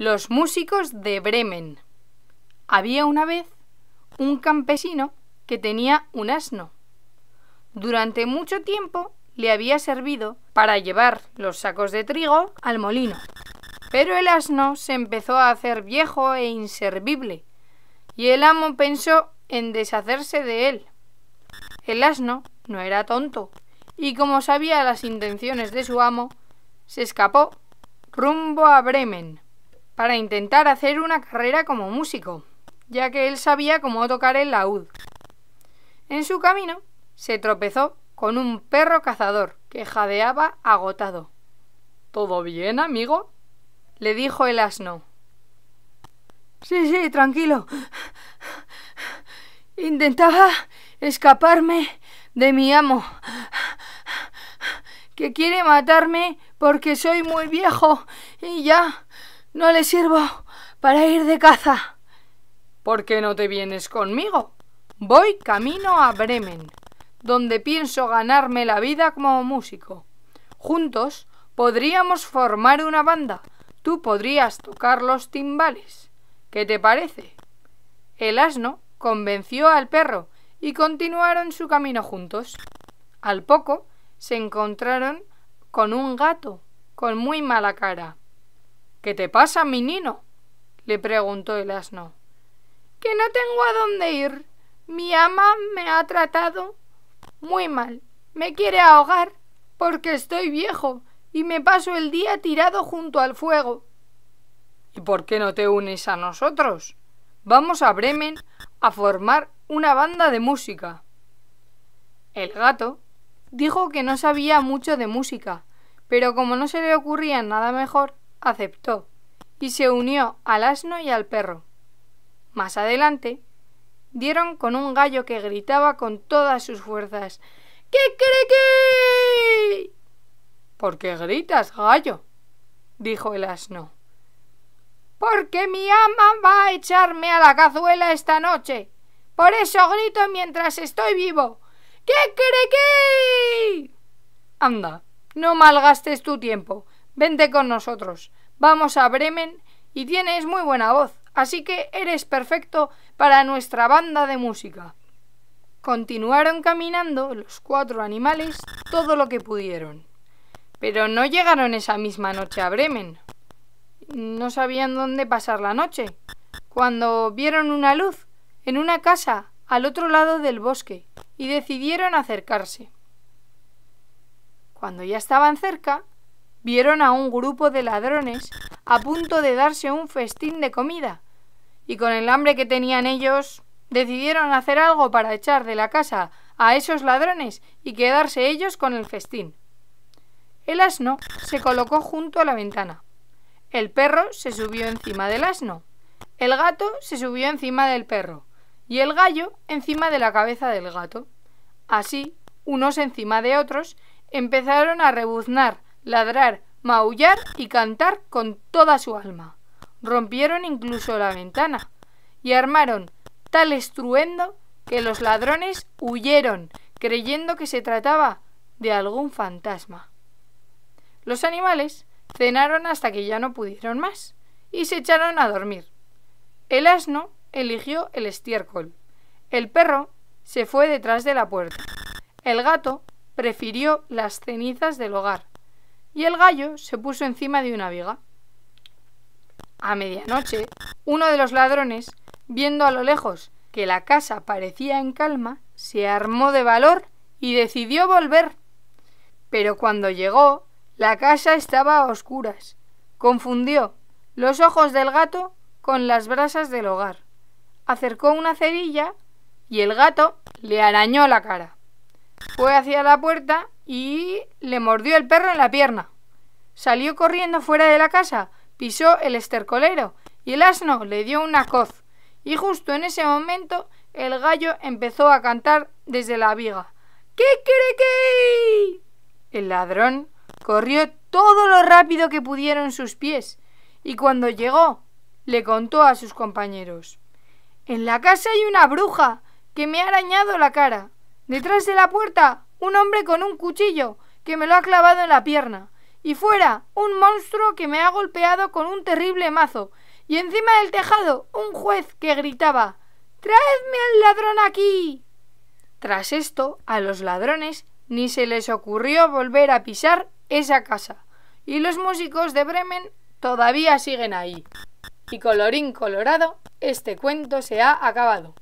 Los músicos de Bremen. Había una vez un campesino que tenía un asno. Durante mucho tiempo le había servido para llevar los sacos de trigo al molino. Pero el asno se empezó a hacer viejo e inservible, y el amo pensó en deshacerse de él. El asno no era tonto, y como sabía las intenciones de su amo, se escapó rumbo a Bremen para intentar hacer una carrera como músico, ya que él sabía cómo tocar el laúd. En su camino se tropezó con un perro cazador que jadeaba agotado. ¿Todo bien, amigo? le dijo el asno. Sí, sí, tranquilo. Intentaba escaparme de mi amo, que quiere matarme porque soy muy viejo y ya no le sirvo para ir de caza. ¿Por qué no te vienes conmigo? Voy camino a Bremen, donde pienso ganarme la vida como músico. Juntos podríamos formar una banda. Tú podrías tocar los timbales. ¿Qué te parece? El asno convenció al perro y continuaron su camino juntos. Al poco se encontraron con un gato con muy mala cara. ¿Qué te pasa, mi le preguntó el asno. Que no tengo a dónde ir. Mi ama me ha tratado muy mal. Me quiere ahogar porque estoy viejo y me paso el día tirado junto al fuego. ¿Y por qué no te unes a nosotros? Vamos a Bremen a formar una banda de música. El gato dijo que no sabía mucho de música, pero como no se le ocurría nada mejor, aceptó y se unió al asno y al perro. Más adelante, dieron con un gallo que gritaba con todas sus fuerzas ¿Qué cree que? ¿Por qué gritas, gallo? dijo el asno. Porque mi ama va a echarme a la cazuela esta noche. Por eso grito mientras estoy vivo. ¿Qué cree Anda, no malgastes tu tiempo. Vente con nosotros vamos a Bremen y tienes muy buena voz, así que eres perfecto para nuestra banda de música. Continuaron caminando los cuatro animales todo lo que pudieron. Pero no llegaron esa misma noche a Bremen. No sabían dónde pasar la noche, cuando vieron una luz en una casa al otro lado del bosque y decidieron acercarse. Cuando ya estaban cerca, vieron a un grupo de ladrones a punto de darse un festín de comida, y con el hambre que tenían ellos, decidieron hacer algo para echar de la casa a esos ladrones y quedarse ellos con el festín. El asno se colocó junto a la ventana. El perro se subió encima del asno. El gato se subió encima del perro. Y el gallo encima de la cabeza del gato. Así, unos encima de otros, empezaron a rebuznar ladrar, maullar y cantar con toda su alma. Rompieron incluso la ventana y armaron tal estruendo que los ladrones huyeron, creyendo que se trataba de algún fantasma. Los animales cenaron hasta que ya no pudieron más y se echaron a dormir. El asno eligió el estiércol. El perro se fue detrás de la puerta. El gato prefirió las cenizas del hogar y el gallo se puso encima de una viga. A medianoche, uno de los ladrones, viendo a lo lejos que la casa parecía en calma, se armó de valor y decidió volver. Pero cuando llegó, la casa estaba a oscuras. Confundió los ojos del gato con las brasas del hogar. Acercó una cerilla y el gato le arañó la cara. Fue hacia la puerta y le mordió el perro en la pierna. Salió corriendo fuera de la casa, pisó el estercolero y el asno le dio una coz. Y justo en ese momento el gallo empezó a cantar desde la viga. ¡Qué que? El ladrón corrió todo lo rápido que pudieron sus pies y cuando llegó le contó a sus compañeros. En la casa hay una bruja que me ha arañado la cara. Detrás de la puerta, un hombre con un cuchillo que me lo ha clavado en la pierna. Y fuera, un monstruo que me ha golpeado con un terrible mazo. Y encima del tejado, un juez que gritaba Traedme al ladrón aquí. Tras esto, a los ladrones ni se les ocurrió volver a pisar esa casa. Y los músicos de Bremen todavía siguen ahí. Y colorín colorado, este cuento se ha acabado.